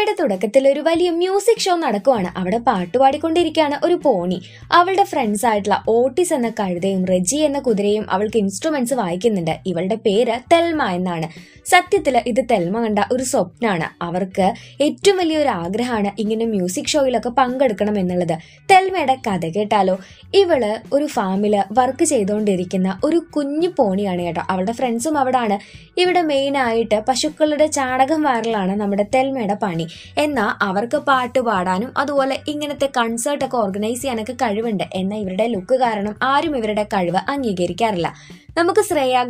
സിനിമയുടെ തുടക്കത്തിൽ ഒരു വലിയ മ്യൂസിക് ഷോ നടക്കുവാണ് അവിടെ പാട്ടുപാടിക്കൊണ്ടിരിക്കുകയാണ് ഒരു പോണി അവളുടെ ഫ്രണ്ട്സ് ആയിട്ടുള്ള ഓട്ടിസ് എന്ന കഴുതയും റെജി എന്ന കുതിരയും അവൾക്ക് ഇൻസ്ട്രുമെന്റ്സ് വായിക്കുന്നുണ്ട് ഇവളുടെ പേര് തെൽമ എന്നാണ് സത്യത്തിൽ ഇത് തെൽമ കണ്ട ഒരു സ്വപ്നമാണ് അവർക്ക് ഏറ്റവും വലിയൊരു ആഗ്രഹമാണ് ഇങ്ങനെ മ്യൂസിക് ഷോയിലൊക്കെ പങ്കെടുക്കണം എന്നുള്ളത് തെൽമയുടെ കഥ കേട്ടാലോ ഇവള് ഒരു ഫാമില് വർക്ക് ചെയ്തുകൊണ്ടിരിക്കുന്ന ഒരു കുഞ്ഞു പോണിയാണ് കേട്ടോ അവളുടെ ഫ്രണ്ട്സും അവിടാണ് ഇവിടെ മെയിൻ ആയിട്ട് പശുക്കളുടെ ചാണകം വാറലാണ് നമ്മുടെ തെൽമയുടെ പണി എന്നാൽ അവർക്ക് പാട്ട് പാടാനും അതുപോലെ ഇങ്ങനത്തെ കൺസേർട്ടൊക്കെ ഓർഗനൈസ് ചെയ്യാനൊക്കെ കഴിവുണ്ട് എന്നാൽ ഇവരുടെ ലുക്ക് കാരണം ആരും ഇവരുടെ കഴിവ് അംഗീകരിക്കാറില്ല നമുക്ക്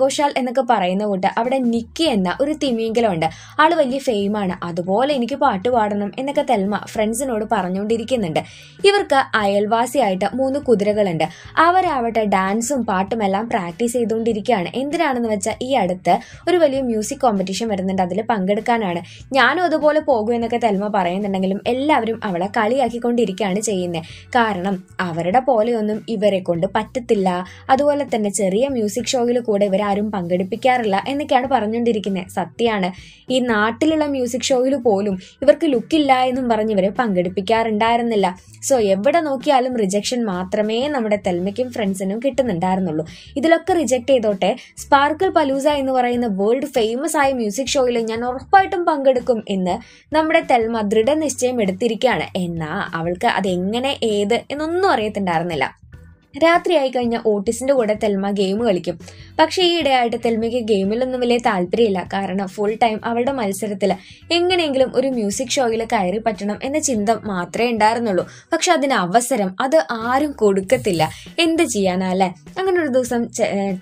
ഘോഷാൽ എന്നൊക്കെ പറയുന്ന കൂട്ട് അവിടെ നിക്കി എന്ന ഒരു തിമിങ്കിലുണ്ട് ആൾ വലിയ ഫെയിമാണ് അതുപോലെ എനിക്ക് പാട്ട് പാടണം എന്നൊക്കെ തെൽമ ഫ്രണ്ട്സിനോട് പറഞ്ഞുകൊണ്ടിരിക്കുന്നുണ്ട് ഇവർക്ക് അയൽവാസിയായിട്ട് മൂന്ന് കുതിരകളുണ്ട് അവരാവട്ടെ ഡാൻസും പാട്ടും എല്ലാം പ്രാക്ടീസ് ചെയ്തുകൊണ്ടിരിക്കുകയാണ് എന്തിനാണെന്ന് വെച്ചാൽ ഈ അടുത്ത് ഒരു വലിയ മ്യൂസിക് കോമ്പറ്റീഷൻ വരുന്നുണ്ട് അതിൽ പങ്കെടുക്കാനാണ് ഞാനും അതുപോലെ പോകും എന്നൊക്കെ തെൽമ പറയുന്നുണ്ടെങ്കിലും എല്ലാവരും അവളെ കളിയാക്കിക്കൊണ്ടിരിക്കുകയാണ് ചെയ്യുന്നത് കാരണം അവരുടെ പോലെയൊന്നും ഇവരെ കൊണ്ട് പറ്റത്തില്ല അതുപോലെ തന്നെ ചെറിയ മ്യൂസിക് ഷോയിൽ കൂടെ ഇവരാരും പങ്കെടുപ്പിക്കാറില്ല എന്നൊക്കെയാണ് പറഞ്ഞുകൊണ്ടിരിക്കുന്നത് സത്യമാണ് ഈ നാട്ടിലുള്ള മ്യൂസിക് ഷോയിൽ പോലും ഇവർക്ക് ലുക്കില്ല എന്നും പറഞ്ഞ് ഇവരെ പങ്കെടുപ്പിക്കാറുണ്ടായിരുന്നില്ല സോ എവിടെ നോക്കിയാലും റിജക്ഷൻ മാത്രമേ നമ്മുടെ തെൽമയ്ക്കും ഫ്രണ്ട്സിനും കിട്ടുന്നുണ്ടായിരുന്നുള്ളൂ ഇതിലൊക്കെ റിജക്ട് ചെയ്തോട്ടെ സ്പാർക്കിൾ പലൂസ എന്ന് പറയുന്ന വേൾഡ് ഫേമസ് ആയ മ്യൂസിക് ഷോയിൽ ഞാൻ ഉറപ്പായിട്ടും പങ്കെടുക്കും എന്ന് നമ്മുടെ തെൽമ ദൃഢനിശ്ചയം എടുത്തിരിക്കുകയാണ് എന്നാൽ അവൾക്ക് അതെങ്ങനെ ഏത് എന്നൊന്നും അറിയത്തുണ്ടായിരുന്നില്ല രാത്രിയായി കഴിഞ്ഞാൽ ഓട്ടിസിന്റെ കൂടെ തെൽമ ഗെയിം കളിക്കും പക്ഷേ ഈ ഇടയായിട്ട് തെൽമയ്ക്ക് ഗെയിമിലൊന്നും വലിയ താല്പര്യമില്ല കാരണം ഫുൾ ടൈം അവളുടെ മത്സരത്തിൽ എങ്ങനെയെങ്കിലും ഒരു മ്യൂസിക് ഷോയിൽ കയറി പറ്റണം എന്ന ചിന്ത മാത്രമേ ഉണ്ടായിരുന്നുള്ളൂ പക്ഷെ അതിന് അവസരം അത് ആരും കൊടുക്കത്തില്ല എന്ത് ചെയ്യാനല്ലേ അങ്ങനെ ഒരു ദിവസം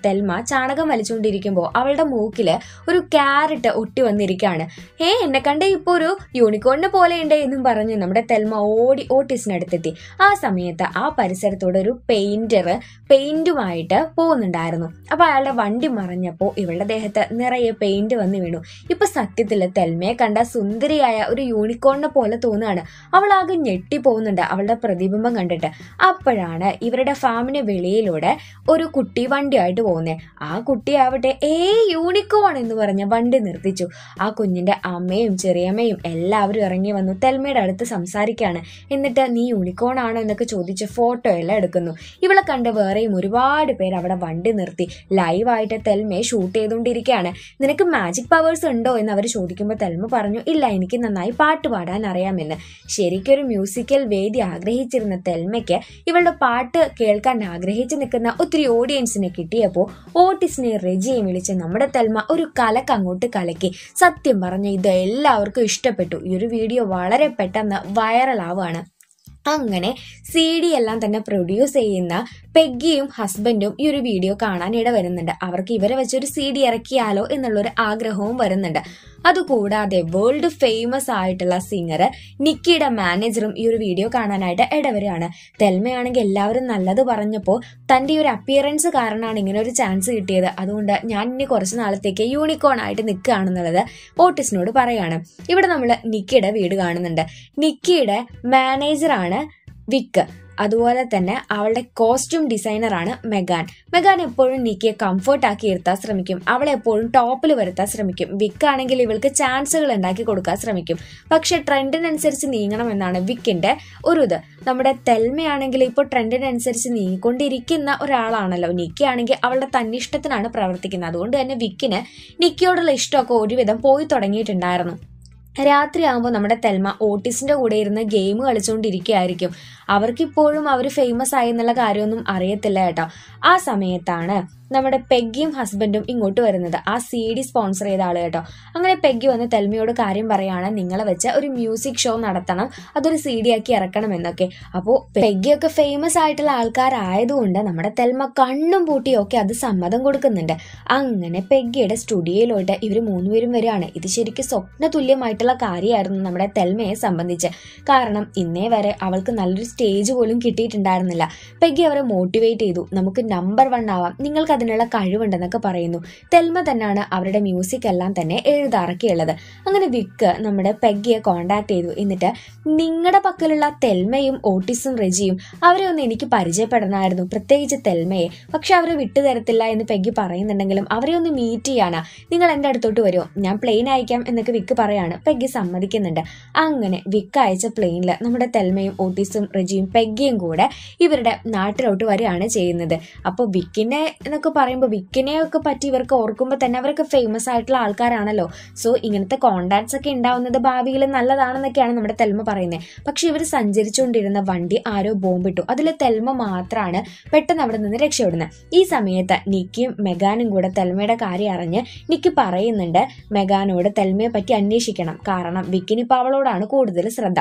തെൽമ ചാണകം വലിച്ചുകൊണ്ടിരിക്കുമ്പോൾ അവളുടെ മൂക്കിൽ ഒരു ക്യാരറ്റ് ഒട്ടി വന്നിരിക്കുകയാണ് ഏ എന്നെ കണ്ടേ ഇപ്പോൾ ഒരു യൂണിക്കോണിനെ പോലെ ഉണ്ട് എന്നും പറഞ്ഞ് നമ്മുടെ തെൽമ ഓടി ഓട്ടീസിനടുത്തെത്തി ആ സമയത്ത് ആ പരിസരത്തോടെ ഒരു പെയിന്റർ പെയിന്റുമായിട്ട് പോകുന്നുണ്ടായിരുന്നു അപ്പോൾ അയാളുടെ ഇവളുടെ വണ്ടി മറിഞ്ഞപ്പോൾ ഇവളുടെ ദേഹത്ത് നിറയെ പെയിന്റ് വന്ന് വീണു ഇപ്പൊ സത്യത്തിൽ തെൽമയെ കണ്ട സുന്ദരിയായ ഒരു യൂണിക്കോണിനെ പോലെ തോന്നുകയാണ് അവൾ ആകെ പോകുന്നുണ്ട് അവളുടെ പ്രതിബിംബം കണ്ടിട്ട് അപ്പോഴാണ് ഇവരുടെ ഫാമിന് വെളിയിലൂടെ ഒരു കുട്ടി വണ്ടിയായിട്ട് പോകുന്നത് ആ കുട്ടിയാവട്ടെ ഏ യൂണിക്കോൺ എന്ന് പറഞ്ഞ വണ്ടി നിർത്തിച്ചു ആ കുഞ്ഞിന്റെ അമ്മയും ചെറിയമ്മയും എല്ലാവരും ഇറങ്ങി വന്നു തെൽമയുടെ അടുത്ത് സംസാരിക്കുകയാണ് എന്നിട്ട് നീ യൂണിക്കോൺ ആണോ എന്നൊക്കെ ചോദിച്ച് ഫോട്ടോ എല്ലാം എടുക്കുന്നു ഇവളെ കണ്ട് വേറെയും ഒരുപാട് പേര് അവിടെ വണ്ടി നിർത്തി ലൈൻ ലൈവായിട്ട് തെൽമയെ ഷൂട്ട് ചെയ്തുകൊണ്ടിരിക്കുകയാണ് നിനക്ക് മാജിക് പവേഴ്സ് ഉണ്ടോ എന്ന് അവർ ചോദിക്കുമ്പോൾ തെൽമ പറഞ്ഞു ഇല്ല എനിക്ക് നന്നായി പാട്ട് പാടാൻ അറിയാമെന്ന് ശരിക്കൊരു മ്യൂസിക്കൽ വേദി ആഗ്രഹിച്ചിരുന്ന തെൽമയ്ക്ക് ഇവളുടെ പാട്ട് കേൾക്കാൻ ആഗ്രഹിച്ചു നിൽക്കുന്ന ഒത്തിരി ഓഡിയൻസിനെ കിട്ടിയപ്പോൾ ഓട്ടിസിനെ റെജിയെ വിളിച്ച് നമ്മുടെ തെൽമ ഒരു കലക്ക് അങ്ങോട്ട് കലക്കി സത്യം പറഞ്ഞ ഇത് എല്ലാവർക്കും ഇഷ്ടപ്പെട്ടു ഈ ഒരു വീഡിയോ വളരെ പെട്ടെന്ന് വൈറലാവുകയാണ് അങ്ങനെ സി ഡി എല്ലാം തന്നെ പ്രൊഡ്യൂസ് ചെയ്യുന്ന പെഗ്ഗിയും ഹസ്ബൻഡും ഈ ഒരു വീഡിയോ കാണാൻ ഇട വരുന്നുണ്ട് അവർക്ക് ഇവരെ വെച്ചൊരു സി ഡി ഇറക്കിയാലോ എന്നുള്ളൊരു ആഗ്രഹവും വരുന്നുണ്ട് അതുകൂടാതെ വേൾഡ് ഫേമസ് ആയിട്ടുള്ള സിംഗർ നിക്കിയുടെ മാനേജറും ഈ ഒരു വീഡിയോ കാണാനായിട്ട് ഇടവരാണ് തെൽമയാണെങ്കിൽ എല്ലാവരും നല്ലത് പറഞ്ഞപ്പോൾ തൻ്റെ ഒരു അപ്പിയറൻസ് കാരണമാണ് ഇങ്ങനെ ഒരു ചാൻസ് കിട്ടിയത് അതുകൊണ്ട് ഞാൻ ഇനി കുറച്ച് നാളത്തേക്ക് യൂണിക്കോൺ ആയിട്ട് നിൽക്കുകയാണെന്നുള്ളത് ഓട്ടിസിനോട് പറയാണ് ഇവിടെ നമ്മൾ നിക്കിയുടെ വീട് കാണുന്നുണ്ട് നിക്കിയുടെ മാനേജറാണ് വിക്ക് അതുപോലെ തന്നെ അവളുടെ കോസ്റ്റ്യൂം ഡിസൈനറാണ് മെഗാൻ മെഗാൻ എപ്പോഴും നിക്കിയെ കംഫർട്ടാക്കി ഇരുത്താൻ ശ്രമിക്കും അവളെ എപ്പോഴും ടോപ്പിൽ വരുത്താൻ ശ്രമിക്കും വിക്ക് ആണെങ്കിൽ ഇവൾക്ക് ചാൻസുകൾ ഉണ്ടാക്കി കൊടുക്കാൻ ശ്രമിക്കും പക്ഷെ ട്രെൻഡിനനുസരിച്ച് നീങ്ങണമെന്നാണ് വിക്കിന്റെ ഒരു ഇത് നമ്മുടെ തെൽമയാണെങ്കിൽ ഇപ്പോൾ ട്രെൻഡിനനുസരിച്ച് നീങ്ങിക്കൊണ്ടിരിക്കുന്ന ഒരാളാണല്ലോ നിക്കി ആണെങ്കിൽ അവളുടെ തന്നിഷ്ടത്തിനാണ് പ്രവർത്തിക്കുന്നത് അതുകൊണ്ട് തന്നെ വിക്കിന് നിക്കിയോടുള്ള ഇഷ്ടമൊക്കെ ഒരുവിധം പോയി തുടങ്ങിയിട്ടുണ്ടായിരുന്നു രാത്രിയാകുമ്പോൾ നമ്മുടെ തെൽമ ഓട്ടിസിൻ്റെ കൂടെ ഇരുന്ന് ഗെയിം കളിച്ചുകൊണ്ടിരിക്കുകയായിരിക്കും അവർക്കിപ്പോഴും അവർ ഫേമസ് ആയി എന്നുള്ള കാര്യമൊന്നും അറിയത്തില്ല കേട്ടോ ആ സമയത്താണ് നമ്മുടെ പെഗ്ഗിയും ഹസ്ബൻഡും ഇങ്ങോട്ട് വരുന്നത് ആ സി ഡി സ്പോൺസർ ചെയ്ത ആൾ കേട്ടോ അങ്ങനെ പെഗ്ഗി വന്ന് തെൽമിയോട് കാര്യം പറയുകയാണ് നിങ്ങളെ വെച്ച് ഒരു മ്യൂസിക് ഷോ നടത്തണം അതൊരു സി ഡി ആക്കി ഇറക്കണം എന്നൊക്കെ അപ്പോൾ പെഗ്ഗിയൊക്കെ ഫേമസ് ആയിട്ടുള്ള ആൾക്കാരായതുകൊണ്ട് നമ്മുടെ തെൽമ കണ്ണും പൂട്ടിയൊക്കെ അത് സമ്മതം കൊടുക്കുന്നുണ്ട് അങ്ങനെ പെഗ്ഗിയുടെ സ്റ്റുഡിയോയിലോട്ട് ഇവർ മൂന്നുപേരും വരികയാണ് ഇത് ശരിക്കും സ്വപ്ന തുല്യമായിട്ടുള്ള കാര്യമായിരുന്നു നമ്മുടെ തെൽമയെ സംബന്ധിച്ച് കാരണം ഇന്നേ വരെ അവൾക്ക് നല്ലൊരു സ്റ്റേജ് പോലും കിട്ടിയിട്ടുണ്ടായിരുന്നില്ല പെഗ്ഗി അവരെ മോട്ടിവേറ്റ് ചെയ്തു നമുക്ക് നമ്പർ വൺ ആവാം നിങ്ങൾക്ക് അതിനുള്ള കഴിവുണ്ടെന്നൊക്കെ പറയുന്നു തെൽമ തന്നെയാണ് അവരുടെ മ്യൂസിക് എല്ലാം തന്നെ എഴുതാറക്കിയുള്ളത് അങ്ങനെ വിക്ക് നമ്മുടെ പെഗ്ഗിയെ കോണ്ടാക്ട് ചെയ്തു എന്നിട്ട് നിങ്ങളുടെ പക്കലുള്ള തെൽമയും ഓട്ടിസും റെജിയും അവരെ ഒന്ന് എനിക്ക് പരിചയപ്പെടണമായിരുന്നു പ്രത്യേകിച്ച് തെൽമയെ പക്ഷെ അവരെ വിട്ടുതരത്തില്ല എന്ന് പെഗ്ഗി പറയുന്നുണ്ടെങ്കിലും അവരെ ഒന്ന് മീറ്റ് ചെയ്യാനാ നിങ്ങൾ എൻ്റെ അടുത്തോട്ട് വരുമോ ഞാൻ പ്ലെയിൻ അയക്കാം എന്നൊക്കെ വിക്ക് പറയാണ് പെഗ്ഗി സമ്മതിക്കുന്നുണ്ട് അങ്ങനെ വിക്ക് അയച്ച പ്ലെയിനിൽ നമ്മുടെ തെൽമയും ഓട്ടിസും റെജിയും പെഗ്ഗിയും കൂടെ ഇവരുടെ നാട്ടിലോട്ട് വരികയാണ് ചെയ്യുന്നത് അപ്പോൾ വിക്കിനെ എന്നൊക്കെ എന്നൊക്കെ പറയുമ്പോൾ വിക്കിനെയൊക്കെ പറ്റി ഇവർക്ക് ഓർക്കുമ്പോൾ തന്നെ അവരൊക്കെ ഫേമസ് ആയിട്ടുള്ള ആൾക്കാരാണല്ലോ സോ ഇങ്ങനത്തെ കോണ്ടാക്ട്സ് ഒക്കെ ഉണ്ടാവുന്നത് ഭാവിയിൽ നല്ലതാണെന്നൊക്കെയാണ് നമ്മുടെ തെൽമ പറയുന്നത് പക്ഷെ ഇവർ സഞ്ചരിച്ചുകൊണ്ടിരുന്ന വണ്ടി ആരോ ബോംബിട്ടു അതിൽ തെൽമ മാത്രമാണ് പെട്ടെന്ന് അവിടെ നിന്ന് രക്ഷപ്പെടുന്നത് ഈ സമയത്ത് നിക്കിയും മെഗാനും കൂടെ തെൽമയുടെ കാര്യം അറിഞ്ഞ് നിക്കി പറയുന്നുണ്ട് മെഗാനോട് തെൽമയെ പറ്റി അന്വേഷിക്കണം കാരണം വിക്കിനിപ്പോൾ അവളോടാണ് കൂടുതൽ ശ്രദ്ധ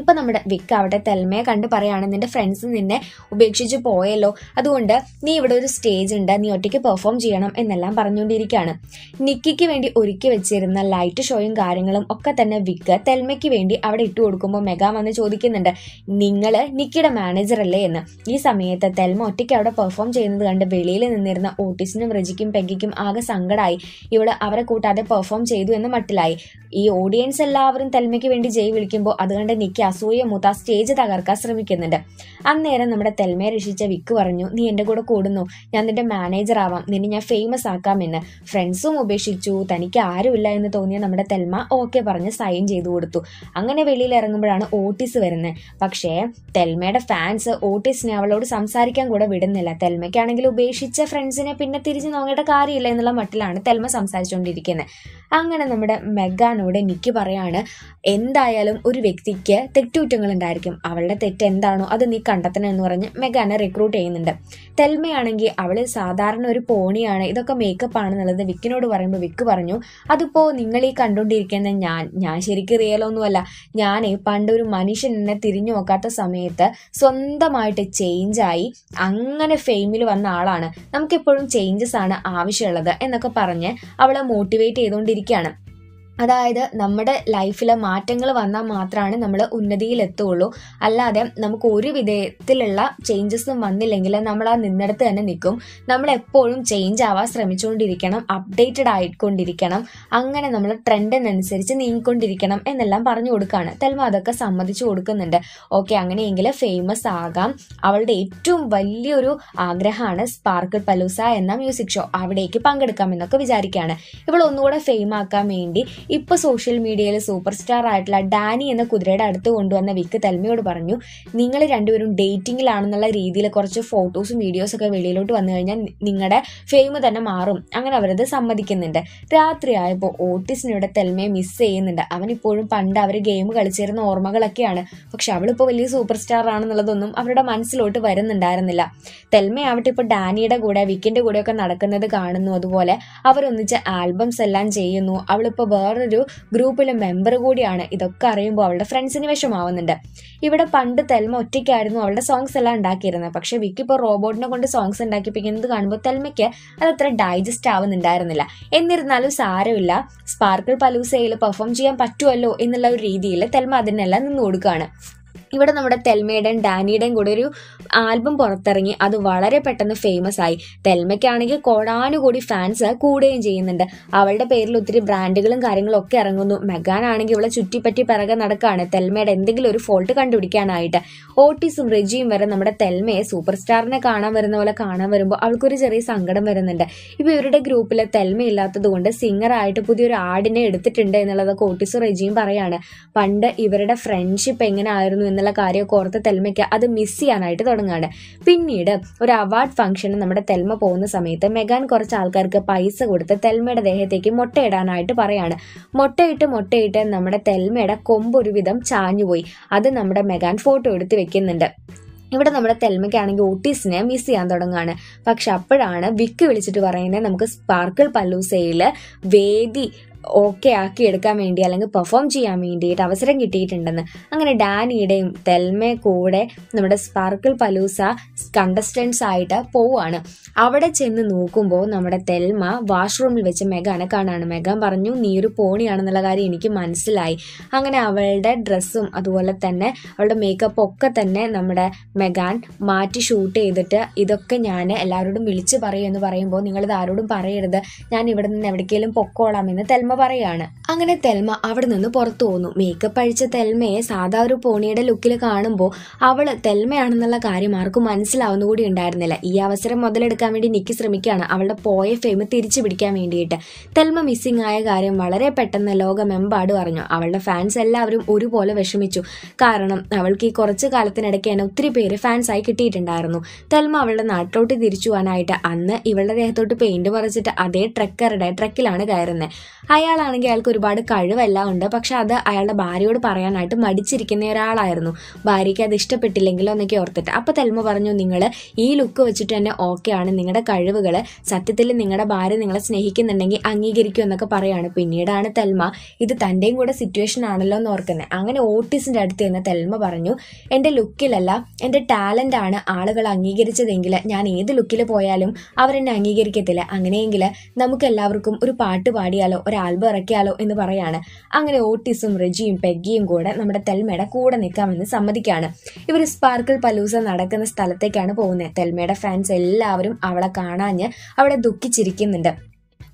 ഇപ്പം നമ്മുടെ വിക്ക് അവിടെ തെൽമയെ കണ്ട് പറയുകയാണ് നിൻ്റെ ഫ്രണ്ട്സ് നിന്നെ ഉപേക്ഷിച്ച് പോയല്ലോ അതുകൊണ്ട് നീ ഇവിടെ ഒരു സ്റ്റേജ് ഉണ്ട് നീ ഒറ്റയ്ക്ക് പെർഫോം ചെയ്യണം എന്നെല്ലാം പറഞ്ഞുകൊണ്ടിരിക്കുകയാണ് നിക്കിക്ക് വേണ്ടി ഒരുക്കി വെച്ചിരുന്ന ലൈറ്റ് ഷോയും കാര്യങ്ങളും ഒക്കെ തന്നെ വിക്ക് തെൽമയ്ക്ക് വേണ്ടി അവിടെ ഇട്ട് കൊടുക്കുമ്പോൾ മെഗാ വന്ന് ചോദിക്കുന്നുണ്ട് നിങ്ങൾ നിക്കിയുടെ മാനേജർ അല്ലേ എന്ന് ഈ സമയത്ത് തെൽമ ഒറ്റയ്ക്ക് അവിടെ പെർഫോം ചെയ്യുന്നത് കണ്ട് വെളിയിൽ നിന്നിരുന്ന ഓട്ടിസിനും റജിക്കും പെങ്കിക്കും ആകെ സങ്കടമായി ഇവിടെ അവരെ കൂട്ടാതെ പെർഫോം ചെയ്തു എന്ന് മട്ടിലായി ഈ ഓഡിയൻസ് എല്ലാവരും തെൽമയ്ക്ക് വേണ്ടി ജയ് വിളിക്കുമ്പോൾ അതുകൊണ്ട് നിക്കി അസൂയ മൂത്ത സ്റ്റേജ് തകർക്കാൻ ശ്രമിക്കുന്നുണ്ട് അന്നേരം നമ്മുടെ തെൽമയെ രക്ഷിച്ച വിക്ക് പറഞ്ഞു നീ എൻ്റെ കൂടെ കൂടുന്നു ഞാൻ നിന്റെ മാനേജർ ആവാം നിന്നെ ഞാൻ ഫേമസ് ആക്കാമെന്ന് ഫ്രണ്ട്സും ഉപേക്ഷിച്ചു തനിക്ക് ആരുമില്ല എന്ന് തോന്നിയ നമ്മുടെ തെൽമ ഓക്കെ പറഞ്ഞ് സൈൻ ചെയ്തു കൊടുത്തു അങ്ങനെ വെളിയിൽ ഇറങ്ങുമ്പോഴാണ് ഓട്ടീസ് വരുന്നത് പക്ഷേ തെൽമയുടെ ഫാൻസ് ഓട്ടീസിനെ അവളോട് സംസാരിക്കാൻ കൂടെ വിടുന്നില്ല തെൽമയ്ക്കാണെങ്കിൽ ഉപേക്ഷിച്ച ഫ്രണ്ട്സിനെ പിന്നെ തിരിച്ചു നോക്കേണ്ട കാര്യമില്ല എന്നുള്ള മട്ടിലാണ് തെൽമ സംസാരിച്ചുകൊണ്ടിരിക്കുന്നത് അങ്ങനെ നമ്മുടെ മെഗാനോട് എനിക്ക് പറയാണ് എന്തായാലും ഒരു വ്യക്തിക്ക് തെറ്റുറ്റങ്ങൾ ഉണ്ടായിരിക്കും അവളുടെ തെറ്റ് എന്താണോ അത് നീ കണ്ടെത്തണം എന്ന് പറഞ്ഞ് മെഗാനെ റിക്രൂട്ട് ചെയ്യുന്നുണ്ട് തെൽമയാണെങ്കിൽ അവൾ സാധാരണ ഒരു പോണിയാണ് ഇതൊക്കെ മേക്കപ്പ് ആണെന്നുള്ളത് വിക്കിനോട് പറയുമ്പോൾ വിക്ക് പറഞ്ഞു അതിപ്പോൾ നിങ്ങൾ ഈ കണ്ടുകൊണ്ടിരിക്കുന്ന ഞാൻ ഞാൻ ശരിക്കും റിയലൊന്നുമല്ല ഞാൻ പണ്ട് ഒരു മനുഷ്യൻ എന്നെ തിരിഞ്ഞു നോക്കാത്ത സമയത്ത് സ്വന്തമായിട്ട് ചേഞ്ചായി അങ്ങനെ ഫെയിമിൽ വന്ന ആളാണ് നമുക്കെപ്പോഴും ചേഞ്ചസ് ആണ് ആവശ്യമുള്ളത് എന്നൊക്കെ പറഞ്ഞ് അവളെ മോട്ടിവേറ്റ് ചെയ്തുകൊണ്ടിരിക്കുകയാണ് അതായത് നമ്മുടെ ലൈഫിൽ മാറ്റങ്ങൾ വന്നാൽ മാത്രമാണ് നമ്മൾ ഉന്നതിയിലെത്തുള്ളൂ അല്ലാതെ നമുക്ക് ഒരു വിധത്തിലുള്ള ചേഞ്ചസും വന്നില്ലെങ്കിൽ നമ്മൾ ആ നിന്നിടത്ത് തന്നെ നിൽക്കും നമ്മൾ എപ്പോഴും ചേഞ്ച് ആവാൻ ശ്രമിച്ചുകൊണ്ടിരിക്കണം അപ്ഡേറ്റഡ് ആയിക്കൊണ്ടിരിക്കണം അങ്ങനെ നമ്മൾ ട്രെൻഡിനനുസരിച്ച് നീങ്ങിക്കൊണ്ടിരിക്കണം എന്നെല്ലാം പറഞ്ഞു കൊടുക്കുകയാണ് തെൽമ അതൊക്കെ സമ്മതിച്ചു കൊടുക്കുന്നുണ്ട് ഓക്കെ അങ്ങനെയെങ്കിൽ ഫേമസ് ആകാം അവളുടെ ഏറ്റവും വലിയൊരു ആഗ്രഹമാണ് സ്പാർക്ക് പലൂസ എന്ന മ്യൂസിക് ഷോ അവിടേക്ക് എന്നൊക്കെ വിചാരിക്കുകയാണ് ഇവൾ ഒന്നുകൂടെ ഫെയിം ആക്കാൻ വേണ്ടി ഇപ്പോൾ സോഷ്യൽ മീഡിയയിൽ സൂപ്പർ സ്റ്റാർ ആയിട്ടുള്ള ഡാനി എന്ന കുതിരയുടെ അടുത്ത് കൊണ്ടുവന്ന വിക്ക് തൽമയോട് പറഞ്ഞു നിങ്ങൾ രണ്ടുപേരും ഡേറ്റിങ്ങിലാണെന്നുള്ള രീതിയിൽ കുറച്ച് ഫോട്ടോസും വീഡിയോസൊക്കെ വെളിയിലോട്ട് വന്നു കഴിഞ്ഞാൽ നിങ്ങളുടെ ഫെയിം തന്നെ മാറും അങ്ങനെ അവരത് സമ്മതിക്കുന്നുണ്ട് രാത്രിയായപ്പോൾ ഓട്ടിസിനോട് തെൽമയെ മിസ് ചെയ്യുന്നുണ്ട് അവൻ ഇപ്പോഴും പണ്ട് അവർ ഗെയിം കളിച്ചിരുന്ന ഓർമ്മകളൊക്കെയാണ് പക്ഷെ അവളിപ്പോൾ വലിയ സൂപ്പർ സ്റ്റാർ ആണെന്നുള്ളതൊന്നും അവരുടെ മനസ്സിലോട്ട് വരുന്നുണ്ടായിരുന്നില്ല തെൽമയാവട്ടെ ഇപ്പോൾ ഡാനിയുടെ കൂടെ വിക്കിൻ്റെ കൂടെയൊക്കെ നടക്കുന്നത് കാണുന്നു അതുപോലെ അവരൊന്നിച്ച് ആൽബംസ് എല്ലാം ചെയ്യുന്നു അവളിപ്പോൾ വേറെ വേറൊരു ഗ്രൂപ്പിലെ മെമ്പർ കൂടിയാണ് ഇതൊക്കെ അറിയുമ്പോൾ അവളുടെ ഫ്രണ്ട്സിന് വിഷമാവുന്നുണ്ട് ഇവിടെ പണ്ട് തെൽമ ഒറ്റയ്ക്കായിരുന്നു അവളുടെ സോങ്സ് എല്ലാം ഉണ്ടാക്കിയിരുന്നത് പക്ഷേ വിക്കി ഇപ്പോൾ റോബോട്ടിനെ കൊണ്ട് സോങ്സ് ഉണ്ടാക്കിപ്പിക്കുന്നത് കാണുമ്പോൾ തെൽമയ്ക്ക് അത്ര ഡൈജസ്റ്റ് ആവുന്നുണ്ടായിരുന്നില്ല എന്നിരുന്നാലും സാരമില്ല സ്പാർക്കിൾ പലൂസയിൽ പെർഫോം ചെയ്യാൻ പറ്റുമല്ലോ എന്നുള്ള ഒരു രീതിയിൽ തെൽമ അതിനെല്ലാം നിന്ന് കൊടുക്കുകയാണ് ഇവിടെ നമ്മുടെ തെൽമയുടെയും ഡാനിയുടെയും കൂടെ ഒരു ആൽബം പുറത്തിറങ്ങി അത് വളരെ പെട്ടെന്ന് ഫേമസ് ആയി തെൽമയ്ക്കാണെങ്കിൽ കോടാനുകൂടി ഫാൻസ് കൂടുകയും ചെയ്യുന്നുണ്ട് അവളുടെ പേരിൽ ഒത്തിരി ബ്രാൻഡുകളും കാര്യങ്ങളും ഒക്കെ ഇറങ്ങുന്നു മെഗാൻ ആണെങ്കിൽ ഇവിടെ ചുറ്റിപ്പറ്റി പിറകെ നടക്കുകയാണ് തെൽമയുടെ എന്തെങ്കിലും ഒരു ഫോൾട്ട് കണ്ടുപിടിക്കാനായിട്ട് ഓട്ടീസും റെജിയും വരെ നമ്മുടെ തെൽമയെ സൂപ്പർ സ്റ്റാറിനെ കാണാൻ വരുന്ന പോലെ കാണാൻ വരുമ്പോൾ അവൾക്കൊരു ചെറിയ സങ്കടം വരുന്നുണ്ട് ഇപ്പൊ ഇവരുടെ ഗ്രൂപ്പിൽ തെൽമ ഇല്ലാത്തതുകൊണ്ട് സിംഗറായിട്ട് പുതിയൊരു ആടിനെ എടുത്തിട്ടുണ്ട് എന്നുള്ളതൊക്കെ ഓട്ടീസും റെജിയും പറയാണ് പണ്ട് ഇവരുടെ ഫ്രണ്ട്ഷിപ്പ് എങ്ങനെ ആയിരുന്നു എന്നുള്ള എന്നുള്ള കാര്യമൊക്കെ ഓർത്ത് തെൽമയ്ക്ക് അത് മിസ് ചെയ്യാനായിട്ട് തുടങ്ങുകയാണ് പിന്നീട് ഒരു അവാർഡ് ഫംഗ്ഷന് നമ്മുടെ തെൽമ പോകുന്ന സമയത്ത് മെഗാൻ കുറച്ച് ആൾക്കാർക്ക് പൈസ കൊടുത്ത് തെൽമയുടെ ദേഹത്തേക്ക് മുട്ടയിടാനായിട്ട് പറയാണ് മുട്ടയിട്ട് മുട്ടയിട്ട് നമ്മുടെ തെൽമയുടെ കൊമ്പ് ഒരുവിധം ചാഞ്ഞുപോയി അത് നമ്മുടെ മെഗാൻ ഫോട്ടോ എടുത്ത് വെക്കുന്നുണ്ട് ഇവിടെ നമ്മുടെ തെൽമയ്ക്കാണെങ്കിൽ ഓട്ടീസിനെ മിസ് ചെയ്യാൻ തുടങ്ങുകയാണ് പക്ഷെ അപ്പോഴാണ് വിക്ക് വിളിച്ചിട്ട് പറയുന്നത് നമുക്ക് സ്പാർക്കിൾ പല്ലൂസയിൽ വേദി ഓക്കെ ആക്കി എടുക്കാൻ വേണ്ടി അല്ലെങ്കിൽ പെർഫോം ചെയ്യാൻ വേണ്ടിയിട്ട് അവസരം കിട്ടിയിട്ടുണ്ടെന്ന് അങ്ങനെ ഡാനിയുടെയും തെൽമേ കൂടെ നമ്മുടെ സ്പാർക്കിൾ പലൂസ കണ്ടസ്റ്റൻസ് ആയിട്ട് പോവുകയാണ് അവിടെ ചെന്ന് നോക്കുമ്പോൾ നമ്മുടെ തെൽമ വാഷ്റൂമിൽ വെച്ച് മെഗാനെ കാണാണ് മെഗാൻ പറഞ്ഞു നീ ഒരു പോണിയാണെന്നുള്ള കാര്യം എനിക്ക് മനസ്സിലായി അങ്ങനെ അവളുടെ ഡ്രസ്സും അതുപോലെ തന്നെ അവളുടെ മേക്കപ്പ് ഒക്കെ തന്നെ നമ്മുടെ മെഗാൻ മാറ്റി ഷൂട്ട് ചെയ്തിട്ട് ഇതൊക്കെ ഞാൻ എല്ലാവരോടും വിളിച്ച് പറയൂ എന്ന് പറയുമ്പോൾ നിങ്ങളിത് ആരോടും പറയരുത് ഞാൻ ഇവിടെ നിന്ന് എവിടേക്കെങ്കിലും പൊക്കോളാം എന്ന് തെൽമ പറയാണ് അങ്ങനെ തെൽമ അവിടെ നിന്ന് പുറത്തു പോകുന്നു മേക്കപ്പ് അഴിച്ച തെൽമയെ സാധാ ഒരു പോണിയുടെ ലുക്കിൽ കാണുമ്പോൾ അവൾ തെൽമയാണെന്നുള്ള കാര്യം ആർക്കും മനസ്സിലാവുന്ന കൂടി ഉണ്ടായിരുന്നില്ല ഈ അവസരം മുതലെടുക്കാൻ വേണ്ടി നിക്കി ശ്രമിക്കുകയാണ് അവളുടെ പോയ ഫെയിം തിരിച്ചു പിടിക്കാൻ വേണ്ടിയിട്ട് തെൽമ മിസ്സിംഗ് ആയ കാര്യം വളരെ പെട്ടെന്ന് ലോകമെമ്പാടും പറഞ്ഞു അവളുടെ ഫാൻസ് എല്ലാവരും ഒരുപോലെ വിഷമിച്ചു കാരണം അവൾക്ക് ഈ കുറച്ച് കാലത്തിനിടയ്ക്ക് തന്നെ ഒത്തിരി പേര് ഫാൻസായി കിട്ടിയിട്ടുണ്ടായിരുന്നു തെൽമ അവളുടെ നാട്ടിലോട്ട് തിരിച്ചു പോകാനായിട്ട് അന്ന് ഇവളുടെ ദേഹത്തോട്ട് പെയിന്റ് പറിച്ചിട്ട് അതേ ട്രക്കറുടെ ട്രക്കിലാണ് കയറുന്നത് അയാൾ അയാളാണെങ്കിൽ അയാൾക്ക് ഒരുപാട് കഴിവെല്ലാം ഉണ്ട് പക്ഷെ അത് അയാളുടെ ഭാര്യയോട് പറയാനായിട്ട് മടിച്ചിരിക്കുന്ന ഒരാളായിരുന്നു ഭാര്യയ്ക്ക് അത് ഇഷ്ടപ്പെട്ടില്ലെങ്കിലോ എന്നൊക്കെ ഓർത്തിട്ട് അപ്പോൾ തെൽമ പറഞ്ഞു നിങ്ങൾ ഈ ലുക്ക് വെച്ചിട്ട് തന്നെ ഓക്കെ ആണ് നിങ്ങളുടെ കഴിവുകൾ സത്യത്തിൽ നിങ്ങളുടെ ഭാര്യ നിങ്ങളെ സ്നേഹിക്കുന്നുണ്ടെങ്കിൽ അംഗീകരിക്കും എന്നൊക്കെ പറയാണ് പിന്നീടാണ് തെൽമ ഇത് തൻ്റെയും കൂടെ സിറ്റുവേഷൻ ആണല്ലോ എന്ന് ഓർക്കുന്നത് അങ്ങനെ ഓട്ടീസിൻ്റെ അടുത്ത് നിന്ന് തെൽമ പറഞ്ഞു എൻ്റെ ലുക്കിലല്ല എൻ്റെ ടാലൻ്റ് ആണ് ആളുകൾ അംഗീകരിച്ചതെങ്കിൽ ഞാൻ ഏത് ലുക്കിൽ പോയാലും അവരെന്നെ അംഗീകരിക്കത്തില്ല അങ്ങനെയെങ്കിൽ നമുക്ക് എല്ലാവർക്കും ഒരു പാട്ട് പാടിയാലോ ഒരു വിറയ്ക്കാലോ എന്ന് പറയാണ് അങ്ങനെ ഓട്ടിസും റെജിയും പെഗ്ഗിയും കൂടെ നമ്മുടെ തെൽമയുടെ കൂടെ നിൽക്കാമെന്ന് സമ്മതിക്കാണ് ഇവർ സ്പാർക്കിൾ പലൂസ നടക്കുന്ന സ്ഥലത്തേക്കാണ് പോകുന്നത് തെൽമയുടെ ഫാൻസ് എല്ലാവരും അവളെ കാണാഞ്ഞ് അവിടെ ദുഃഖിച്ചിരിക്കുന്നുണ്ട്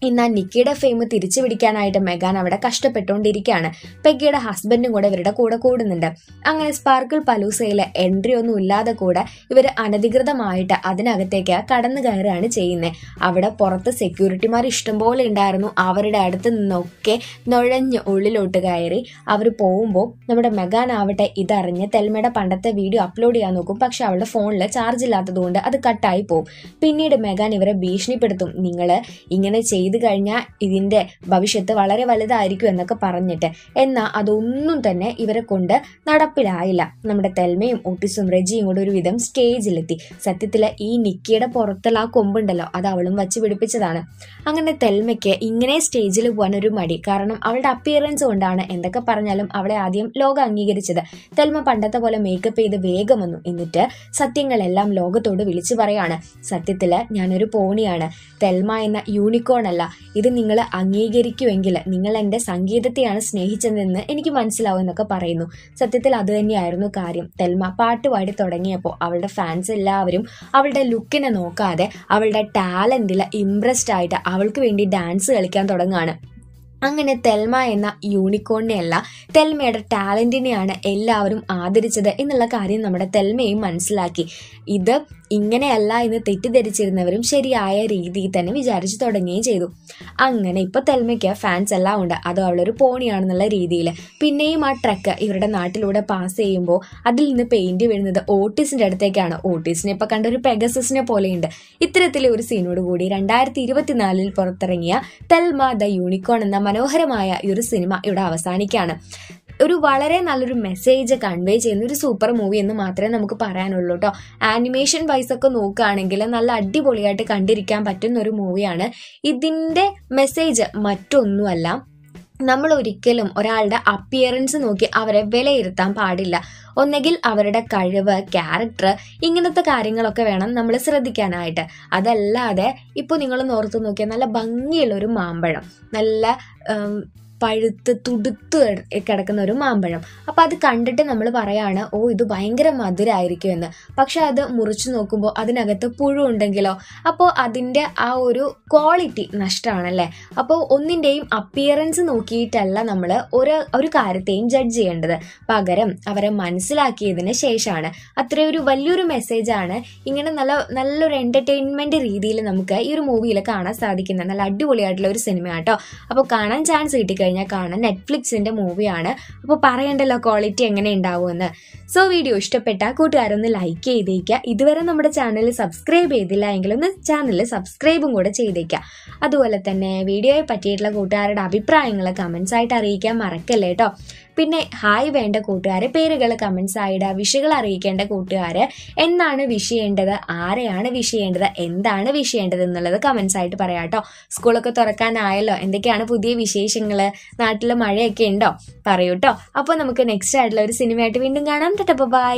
എന്നാൽ നിക്കിയുടെ ഫെയിം തിരിച്ചു പിടിക്കാനായിട്ട് മെഗാൻ അവിടെ കഷ്ടപ്പെട്ടുകൊണ്ടിരിക്കുകയാണ് പെഗ്ഗിയുടെ ഹസ്ബൻഡും കൂടെ ഇവരുടെ കൂടെ കൂടുന്നുണ്ട് അങ്ങനെ സ്പാർക്കിൾ പലൂസയിലെ എൻട്രി ഒന്നും ഇല്ലാതെ കൂടെ ഇവർ അനധികൃതമായിട്ട് അതിനകത്തേക്ക് കടന്നു കയറുകയാണ് ചെയ്യുന്നത് അവിടെ പുറത്ത് സെക്യൂരിറ്റിമാർ ഇഷ്ടംപോലെ ഉണ്ടായിരുന്നു അവരുടെ അടുത്ത് നിന്നൊക്കെ നുഴഞ്ഞ് ഉള്ളിലോട്ട് കയറി അവർ പോകുമ്പോൾ നമ്മുടെ മെഗാൻ ആവട്ടെ ഇതറിഞ്ഞ് തെൽമയുടെ പണ്ടത്തെ വീഡിയോ അപ്ലോഡ് ചെയ്യാൻ നോക്കും പക്ഷെ അവളുടെ ഫോണിൽ ചാർജ് ഇല്ലാത്തതുകൊണ്ട് അത് കട്ടായി പോകും പിന്നീട് മെഗാൻ ഇവരെ ഭീഷണിപ്പെടുത്തും നിങ്ങൾ ഇങ്ങനെ ചെയ്ത് ചെയ്തു കഴിഞ്ഞാൽ ഇതിൻ്റെ ഭവിഷ്യത്ത് വളരെ വലുതായിരിക്കും എന്നൊക്കെ പറഞ്ഞിട്ട് എന്നാൽ അതൊന്നും തന്നെ ഇവരെ കൊണ്ട് നടപ്പിലായില്ല നമ്മുടെ തെൽമയും ഓട്ടിസും റെജിയും കൂടെ ഒരു വിധം സ്റ്റേജിലെത്തി സത്യത്തിൽ ഈ നിക്കിയുടെ പുറത്തുള്ള ആ കൊമ്പുണ്ടല്ലോ അത് അവളും വച്ച് പിടിപ്പിച്ചതാണ് അങ്ങനെ തെൽമയ്ക്ക് ഇങ്ങനെ സ്റ്റേജിൽ പോകാൻ ഒരു മടി കാരണം അവളുടെ അപ്പിയറൻസ് കൊണ്ടാണ് എന്തൊക്കെ പറഞ്ഞാലും അവളെ ആദ്യം ലോകം അംഗീകരിച്ചത് തെൽമ പണ്ടത്തെ പോലെ മേക്കപ്പ് ചെയ്ത് വേഗം വന്നു എന്നിട്ട് സത്യങ്ങളെല്ലാം ലോകത്തോട് വിളിച്ചു പറയാണ് സത്യത്തില് ഞാനൊരു പോണിയാണ് തെൽമ എന്ന യൂണിക്കോൺ അല്ല ഇത് നിങ്ങൾ അംഗീകരിക്കുമെങ്കിൽ നിങ്ങൾ എൻ്റെ സംഗീതത്തെയാണ് സ്നേഹിച്ചതെന്ന് എനിക്ക് മനസ്സിലാവും എന്നൊക്കെ പറയുന്നു സത്യത്തിൽ അത് തന്നെയായിരുന്നു കാര്യം തെൽമ പാടി തുടങ്ങിയപ്പോൾ അവളുടെ ഫാൻസ് എല്ലാവരും അവളുടെ ലുക്കിനെ നോക്കാതെ അവളുടെ ടാലൻറ്റിൽ ഇംപ്രസ്ഡ് ആയിട്ട് അവൾക്ക് വേണ്ടി ഡാൻസ് കളിക്കാൻ തുടങ്ങുകയാണ് അങ്ങനെ തെൽമ എന്ന യൂണിക്കോണിനെയല്ല തെൽമയുടെ ടാലൻറ്റിനെയാണ് എല്ലാവരും ആദരിച്ചത് എന്നുള്ള കാര്യം നമ്മുടെ തെൽമയും മനസ്സിലാക്കി ഇത് ഇങ്ങനെയല്ല എന്ന് തെറ്റിദ്ധരിച്ചിരുന്നവരും ശരിയായ രീതിയിൽ തന്നെ വിചാരിച്ചു തുടങ്ങുകയും ചെയ്തു അങ്ങനെ ഇപ്പൊ തെൽമയ്ക്ക് ഫാൻസ് എല്ലാം ഉണ്ട് അത് അവളൊരു പോണിയാണെന്നുള്ള രീതിയിൽ പിന്നെയും ആ ട്രക്ക് ഇവരുടെ നാട്ടിലൂടെ പാസ് ചെയ്യുമ്പോൾ അതിൽ നിന്ന് പെയിന്റ് വീഴുന്നത് ഓട്ടീസിന്റെ അടുത്തേക്കാണ് ഓട്ടീസിനെ ഇപ്പൊ കണ്ട ഒരു പെഗസസിനെ പോലെയുണ്ട് ഇത്തരത്തിലെ ഒരു സീനോട് കൂടി രണ്ടായിരത്തി ഇരുപത്തിനാലിൽ പുറത്തിറങ്ങിയ തെൽമ ദ യൂണിക്കോൺ എന്ന മനോഹരമായ ഈ ഒരു സിനിമ ഇവിടെ അവസാനിക്കുകയാണ് ഒരു വളരെ നല്ലൊരു മെസ്സേജ് കൺവേ ചെയ്യുന്ന ഒരു സൂപ്പർ മൂവി എന്ന് മാത്രമേ നമുക്ക് പറയാനുള്ളൂ കേട്ടോ ആനിമേഷൻ വൈസ് ഒക്കെ നോക്കുകയാണെങ്കിൽ നല്ല അടിപൊളിയായിട്ട് കണ്ടിരിക്കാൻ പറ്റുന്ന ഒരു മൂവിയാണ് ഇതിൻ്റെ മെസ്സേജ് മറ്റൊന്നുമല്ല നമ്മൾ ഒരിക്കലും ഒരാളുടെ അപ്പിയറൻസ് നോക്കി അവരെ വിലയിരുത്താൻ പാടില്ല ഒന്നെങ്കിൽ അവരുടെ കഴിവ് ക്യാരക്ടർ ഇങ്ങനത്തെ കാര്യങ്ങളൊക്കെ വേണം നമ്മൾ ശ്രദ്ധിക്കാനായിട്ട് അതല്ലാതെ ഇപ്പോൾ നിങ്ങൾ ഓർത്ത് നോക്കിയാൽ നല്ല ഭംഗിയുള്ള ഒരു മാമ്പഴം നല്ല പഴുത്ത് തുടുത്ത് കിടക്കുന്ന ഒരു മാമ്പഴം അപ്പോൾ അത് കണ്ടിട്ട് നമ്മൾ പറയാണ് ഓ ഇത് ഭയങ്കര മധുരമായിരിക്കും എന്ന് പക്ഷെ അത് മുറിച്ചു നോക്കുമ്പോൾ അതിനകത്ത് പുഴുണ്ടെങ്കിലോ അപ്പോൾ അതിൻ്റെ ആ ഒരു ക്വാളിറ്റി നഷ്ടമാണല്ലേ അപ്പോൾ ഒന്നിൻ്റെയും അപ്പിയറൻസ് നോക്കിയിട്ടല്ല നമ്മൾ ഒരു ഒരു കാര്യത്തെയും ജഡ്ജ് ചെയ്യേണ്ടത് പകരം അവരെ മനസ്സിലാക്കിയതിന് ശേഷമാണ് അത്രയൊരു വലിയൊരു മെസ്സേജാണ് ഇങ്ങനെ നല്ല നല്ലൊരു എൻ്റർടൈൻമെൻറ്റ് രീതിയിൽ നമുക്ക് ഈ ഒരു മൂവിയിൽ കാണാൻ സാധിക്കുന്ന നല്ല അടിപൊളിയായിട്ടുള്ള ഒരു സിനിമ കേട്ടോ അപ്പോൾ കാണാൻ ചാൻസ് കിട്ടിക്കഴിഞ്ഞാൽ കഴിഞ്ഞാൽ കാണാം നെറ്റ്ഫ്ലിക്സിൻ്റെ മൂവിയാണ് അപ്പോൾ പറയണ്ടല്ലോ ക്വാളിറ്റി എങ്ങനെ ഉണ്ടാവുമെന്ന് സോ വീഡിയോ ഇഷ്ടപ്പെട്ട കൂട്ടുകാരൊന്ന് ലൈക്ക് ചെയ്തേക്കുക ഇതുവരെ നമ്മുടെ ചാനൽ സബ്സ്ക്രൈബ് ചെയ്തില്ല എങ്കിൽ ഒന്ന് ചാനൽ സബ്സ്ക്രൈബും കൂടെ ചെയ്തേക്കുക അതുപോലെ തന്നെ വീഡിയോയെ പറ്റിയിട്ടുള്ള കൂട്ടുകാരുടെ അഭിപ്രായങ്ങൾ കമൻസ് ആയിട്ട് അറിയിക്കാൻ മറക്കല്ലേ കേട്ടോ പിന്നെ ഹായ് വേണ്ട കൂട്ടുകാരെ പേരുകൾ കമൻസ് ആയിട വിഷകൾ അറിയിക്കേണ്ട കൂട്ടുകാര് എന്നാണ് വിഷ് ചെയ്യേണ്ടത് ആരെയാണ് വിഷ് ചെയ്യേണ്ടത് എന്താണ് വിഷ് ചെയ്യേണ്ടത് എന്നുള്ളത് കമൻസ് ആയിട്ട് പറയാം കേട്ടോ സ്കൂളൊക്കെ തുറക്കാനായല്ലോ എന്തൊക്കെയാണ് പുതിയ വിശേഷങ്ങൾ നാട്ടിൽ മഴയൊക്കെ ഉണ്ടോ പറയൂട്ടോ അപ്പോൾ നമുക്ക് നെക്സ്റ്റ് ആയിട്ടുള്ള ഒരു സിനിമയായിട്ട് വീണ്ടും കാണാം തട്ടപ്പോൾ ബൈ